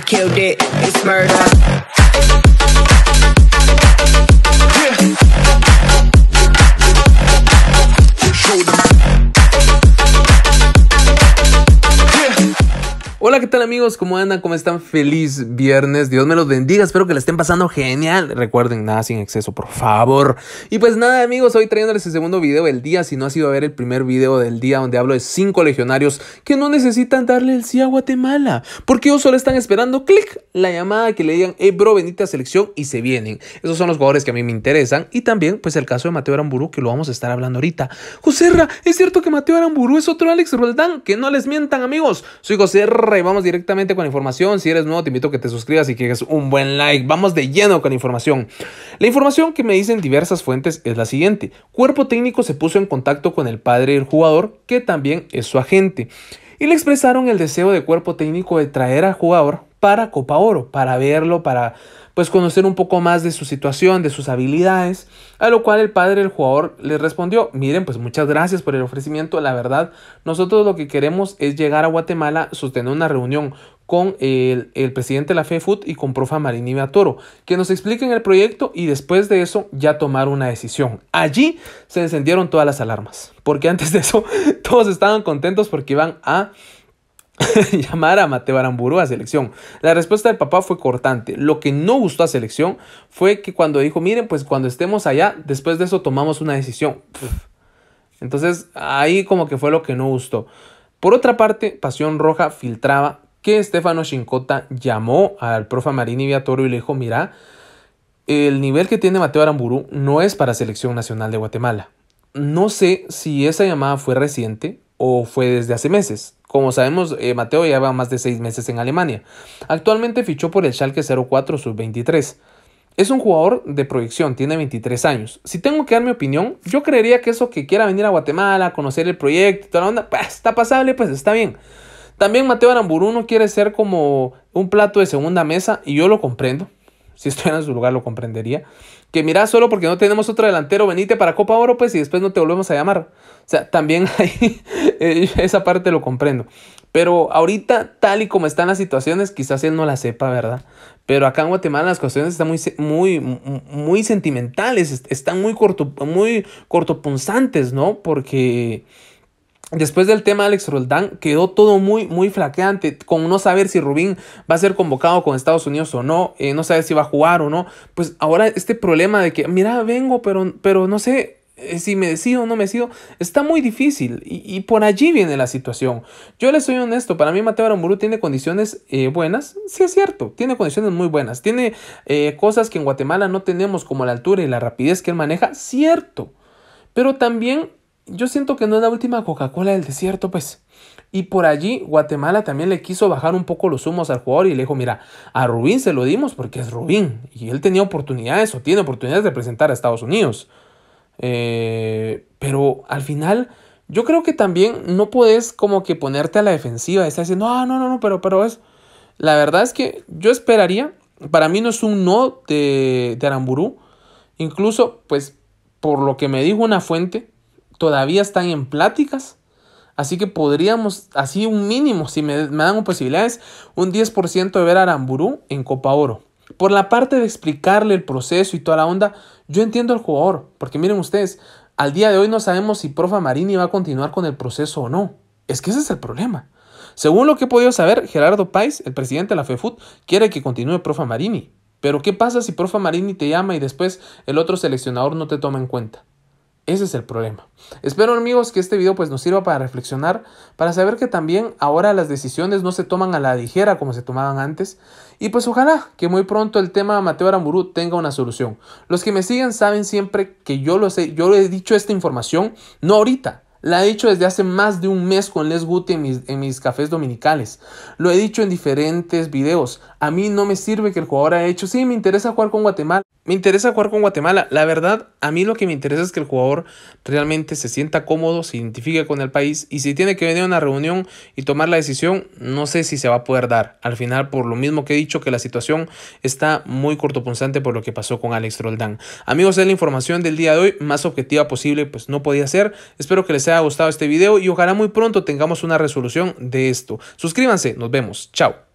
I killed it, it's murder. Yeah. Show them. Hola, ¿qué tal amigos? ¿Cómo andan? ¿Cómo están? Feliz viernes. Dios me los bendiga. Espero que la estén pasando genial. Recuerden, nada sin exceso, por favor. Y pues nada amigos, hoy trayéndoles el segundo video del día. Si no has ido a ver el primer video del día donde hablo de cinco legionarios que no necesitan darle el sí a Guatemala. Porque ellos solo están esperando, clic, la llamada que le digan, hey eh, bro, bendita selección y se vienen. Esos son los jugadores que a mí me interesan. Y también pues el caso de Mateo Aramburu que lo vamos a estar hablando ahorita. Joserra, ¿es cierto que Mateo Aramburu es otro Alex Roldán? Que no les mientan amigos. Soy Joserra vamos directamente con información. Si eres nuevo, te invito a que te suscribas y que hagas un buen like. Vamos de lleno con información. La información que me dicen diversas fuentes es la siguiente. Cuerpo técnico se puso en contacto con el padre del jugador, que también es su agente, y le expresaron el deseo de cuerpo técnico de traer al jugador para Copa Oro, para verlo, para pues conocer un poco más de su situación, de sus habilidades, a lo cual el padre del jugador le respondió, miren, pues muchas gracias por el ofrecimiento, la verdad, nosotros lo que queremos es llegar a Guatemala, sostener una reunión con el, presidente de la FEFUT y con profa Marini Toro, que nos expliquen el proyecto y después de eso ya tomar una decisión. Allí se encendieron todas las alarmas, porque antes de eso todos estaban contentos porque iban a llamar a Mateo Aramburu a selección. La respuesta del papá fue cortante. Lo que no gustó a selección fue que cuando dijo, miren, pues cuando estemos allá, después de eso tomamos una decisión. Entonces ahí como que fue lo que no gustó. Por otra parte, Pasión Roja filtraba que Estefano Shincota llamó al profe Marini Viatorio y le dijo, mira, el nivel que tiene Mateo Aramburu no es para selección nacional de Guatemala. No sé si esa llamada fue reciente, o fue desde hace meses. Como sabemos, Mateo eh, Mateo lleva más de seis meses en Alemania. Actualmente fichó por el Schalke 04 sub-23. Es un jugador de proyección, tiene 23 años. Si tengo que dar mi opinión, yo creería que eso que quiera venir a Guatemala, conocer el proyecto y toda la onda, pues, está pasable, pues está bien. También Mateo Aramburu no quiere ser como un plato de segunda mesa y yo lo comprendo si estuviera en su lugar lo comprendería, que mira, solo porque no tenemos otro delantero, venite para Copa Oro, pues, y después no te volvemos a llamar. O sea, también ahí eh, esa parte lo comprendo. Pero ahorita, tal y como están las situaciones, quizás él no la sepa, ¿verdad? Pero acá en Guatemala las cuestiones están muy, muy, muy sentimentales, están muy, corto, muy cortopunzantes, ¿no? Porque Después del tema de Alex Roldán, quedó todo muy, muy flaqueante, con no saber si Rubín va a ser convocado con Estados Unidos o no, eh, no saber si va a jugar o no. Pues ahora este problema de que, mira, vengo, pero, pero no sé eh, si me decido o no me decido, está muy difícil. Y, por allí viene la situación. Yo le soy honesto, para mí Mateo Aramburu tiene condiciones eh, buenas, sí es cierto, tiene condiciones muy buenas. Tiene cosas que en Guatemala no tenemos, como la altura y la rapidez que él maneja, cierto. Pero también yo siento que no es la última Coca-Cola del desierto, pues. Y por allí Guatemala también le quiso bajar un poco los humos al jugador y le dijo, mira, a Rubín se lo dimos porque es Rubín. Y él tenía oportunidades o tiene oportunidades de presentar a Estados Unidos. Eh, pero al final, yo creo que también no puedes como que ponerte a la defensiva. Y estar diciendo, ah, no, no, no, pero, pero es... La verdad es que yo esperaría, para mí no es un no de, de Aramburú. Incluso, pues, por lo que me dijo una fuente, todavía están en pláticas. Así que podríamos, así un mínimo, si me, dan posibilidades, un 10% de ver a Aramburú en Copa Oro. Por la parte de explicarle el proceso y toda la onda, yo entiendo al jugador, porque miren ustedes, al día de hoy no sabemos si Profa Marini va a continuar con el proceso o no. Es que ese es el problema. Según lo que he podido saber, Gerardo Pais, el presidente de la FEFUT, quiere que continúe Profa Marini. Pero ¿qué pasa si Profa Marini te llama y después el otro seleccionador no te toma en cuenta? Ese es el problema. Espero amigos que este video pues nos sirva para reflexionar, para saber que también ahora las decisiones no se toman a la ligera como se tomaban antes y pues ojalá que muy pronto el tema Mateo Aramburu tenga una solución. Los que me siguen saben siempre que yo lo sé, yo he dicho esta información no ahorita, la he dicho desde hace más de un mes con Les Guti en mis, cafés dominicales. Lo he dicho en diferentes videos. A mí no me sirve que el jugador haya hecho, sí, me interesa jugar con Guatemala. Me interesa jugar con Guatemala. La verdad, a mí lo que me interesa es que el jugador realmente se sienta cómodo, se identifique con el país y si tiene que venir a una reunión y tomar la decisión, no sé si se va a poder dar. Al final, por lo mismo que he dicho, que la situación está muy cortopunzante por lo que pasó con Alex Roldán. Amigos, es la información del día de hoy, más objetiva posible, pues no podía ser. Espero que les haya gustado este video y ojalá muy pronto tengamos una resolución de esto. Suscríbanse, nos vemos. Chao.